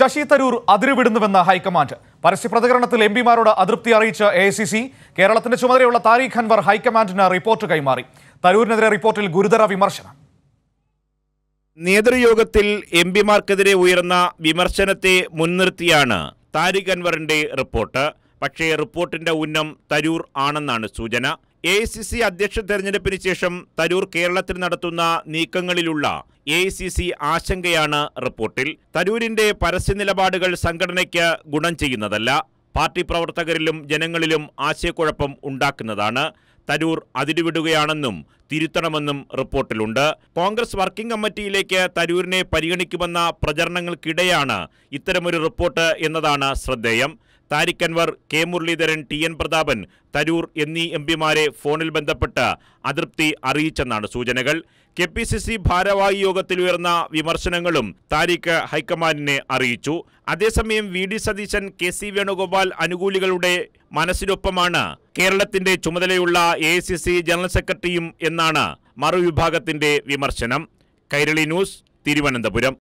ശശി തരൂർ അതിരുവിടുന്നുവെന്ന ഹൈക്കമാൻഡ് പരസ്യപ്രതികരണത്തിൽ എം പിമാരോട് അതൃപ്തി അറിയിച്ച എ സി സി കേരളത്തിന്റെ ചുമതലയുള്ള താരിഖ് അൻവർ ഹൈക്കമാൻഡിന് റിപ്പോർട്ട് കൈമാറി തരൂരിനെതിരെ റിപ്പോർട്ടിൽ ഗുരുതര വിമർശനം നേതൃയോഗത്തിൽ എം പിമാർക്കെതിരെ ഉയർന്ന വിമർശനത്തെ മുൻനിർത്തിയാണ് താരിഖ് അൻവറിന്റെ റിപ്പോർട്ട് പക്ഷേ റിപ്പോർട്ടിന്റെ ഉന്നം തരൂർ ആണെന്നാണ് സൂചന എ ഐ സി സി അധ്യക്ഷ തെരഞ്ഞെടുപ്പിന് ശേഷം തരൂർ കേരളത്തിൽ നടത്തുന്ന നീക്കങ്ങളിലുള്ള എ ഐ സി സി ആശങ്കയാണ് റിപ്പോർട്ടിൽ തരൂരിന്റെ പരസ്യ നിലപാടുകൾ സംഘടനയ്ക്ക് ഗുണം ചെയ്യുന്നതല്ല പാർട്ടി പ്രവർത്തകരിലും ജനങ്ങളിലും ആശയക്കുഴപ്പം ഉണ്ടാക്കുന്നതാണ് തരൂർ അതിരുവിടുകയാണെന്നും തിരുത്തണമെന്നും റിപ്പോർട്ടിലുണ്ട് കോൺഗ്രസ് വർക്കിംഗ് കമ്മിറ്റിയിലേക്ക് തരൂരിനെ പരിഗണിക്കുമെന്ന പ്രചരണങ്ങൾക്കിടെയാണ് ഇത്തരമൊരു റിപ്പോർട്ട് എന്നതാണ് ശ്രദ്ധേയം Tariq Anwar K Muraleedharan T N Prathapan Tharoor എന്നീ എം പിമാരെ ഫോണിൽ ബന്ധപ്പെട്ട് അതൃപ്തി അറിയിച്ചെന്നാണ് സൂചനകൾ കെ പി സി സി ഭാരവാഹി ഉയർന്ന വിമർശനങ്ങളും താരിഖ് ഹൈക്കമാൻഡിനെ അറിയിച്ചു അതേസമയം V D Satheesan K C Venugopal അനുകൂലികളുടെ മനസ്സിനൊപ്പമാണ് കേരളത്തിന്റെ ചുമതലയുള്ള എ ജനറൽ സെക്രട്ടറിയും എന്നാണ് മറുവിഭാഗത്തിന്റെ വിമർശനം കൈരളി ന്യൂസ് തിരുവനന്തപുരം